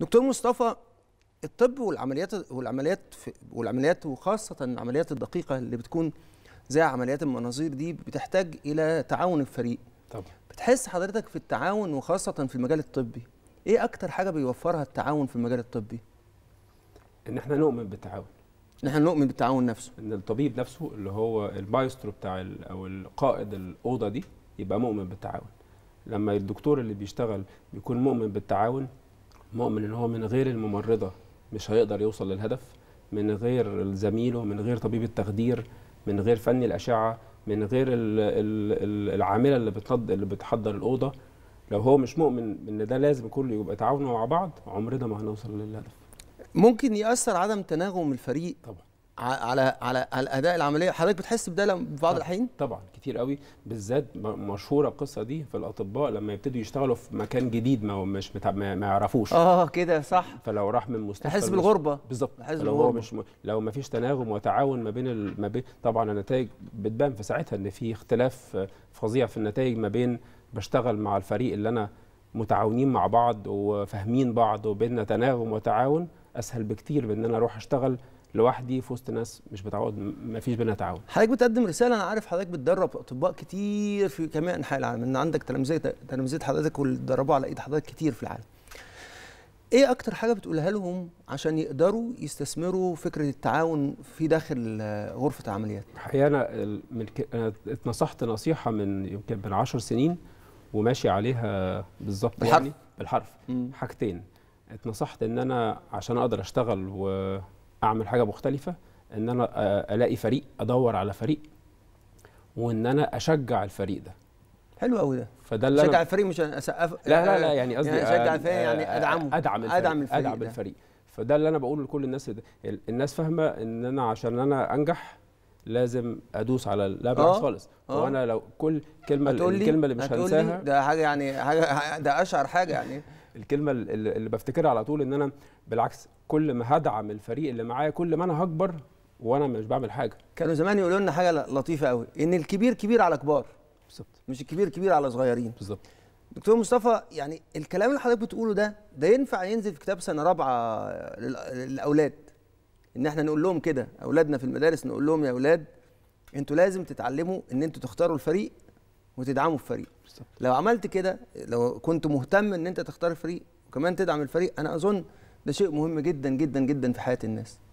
دكتور مصطفى الطب والعمليات والعمليات والعمليات وخاصه العمليات الدقيقه اللي بتكون زي عمليات المناظير دي بتحتاج الى تعاون الفريق طبعا بتحس حضرتك في التعاون وخاصه في المجال الطبي ايه اكتر حاجه بيوفرها التعاون في المجال الطبي ان احنا نؤمن بالتعاون ان احنا نؤمن بالتعاون نفسه ان الطبيب نفسه اللي هو المايسترو بتاع او القائد الاوضه دي يبقى مؤمن بالتعاون لما الدكتور اللي بيشتغل بيكون مؤمن بالتعاون مؤمن ان هو من غير الممرضه مش هيقدر يوصل للهدف من غير زميله من غير طبيب التخدير من غير فني الاشعه من غير العامله اللي بتحضر اللي بتحضر الاوضه لو هو مش مؤمن ان ده لازم كله يبقى تعاونوا مع بعض عمرنا ما هنوصل للهدف ممكن ياثر عدم تناغم الفريق طبعا على على على العمليه حضرتك بتحس بده في بعض الحين طبعا كتير قوي بالذات مشهوره القصه دي في الاطباء لما يبتدوا يشتغلوا في مكان جديد ما مش متع... ما يعرفوش اه كده صح فلو راح من مستشفى يحس بالغربه بالظبط لو هو مش م... لو ما فيش تناغم وتعاون ما بين ال... ما بين طبعا النتائج بتبان في ساعتها ان في اختلاف فظيع في النتائج ما بين بشتغل مع الفريق اللي انا متعاونين مع بعض وفاهمين بعض وبيننا تناغم وتعاون اسهل بكتير بان انا اروح اشتغل لوحدي في وسط ناس مش بتعود ما فيش بينا تعاون حضرتك بتقدم رساله انا عارف حضرتك بتدرب اطباء كتير في جميع انحاء العالم ان عندك تلامذه تلامذه حضرتك والدربوا على ايد حضرتك كتير في العالم ايه اكتر حاجه بتقولها لهم عشان يقدروا يستثمروا فكره التعاون في داخل غرفه العمليات احيانا انا من ك... انا اتنصحت نصيحه من يمكن من 10 سنين وماشي عليها بالظبط يعني بالحرف حاجتين اتنصحت ان انا عشان اقدر اشتغل و اعمل حاجه مختلفه ان انا آه، الاقي فريق ادور على فريق وان انا اشجع الفريق ده حلو قوي ده فده اللي اشجع الفريق مش اسقف لا لا لا يعني قصدي يعني اشجع يعني، الفريق يعني آه، ادعمه ادعم الفريق ادعم الفريق, أدعم الفريق, الفريق. فده اللي انا بقوله لكل الناس ده. الناس فاهمه ان انا عشان انا انجح لازم ادوس على لا آه، خالص خالص وانا لو كل كلمه الكلمه اللي مش هنساها ده حاجه يعني حاجه ده اشعر حاجه يعني الكلمه اللي بفتكرها على طول ان انا بالعكس كل ما هدعم الفريق اللي معايا كل ما انا هكبر وانا مش بعمل حاجه كانوا زمان يقولوا لنا حاجه لطيفه قوي ان الكبير كبير على كبار بالظبط مش الكبير كبير على صغيرين بالظبط دكتور مصطفى يعني الكلام اللي حضرتك بتقوله ده ده ينفع ينزل في كتاب سنه رابعه للاولاد ان احنا نقول لهم كده اولادنا في المدارس نقول لهم يا اولاد انتوا لازم تتعلموا ان انتوا تختاروا الفريق وتدعموا الفريق بالزبط. لو عملت كده لو كنت مهتم ان انت تختار الفريق وكمان تدعم الفريق انا اظن ده شيء مهم جدا جدا جدا في حياه الناس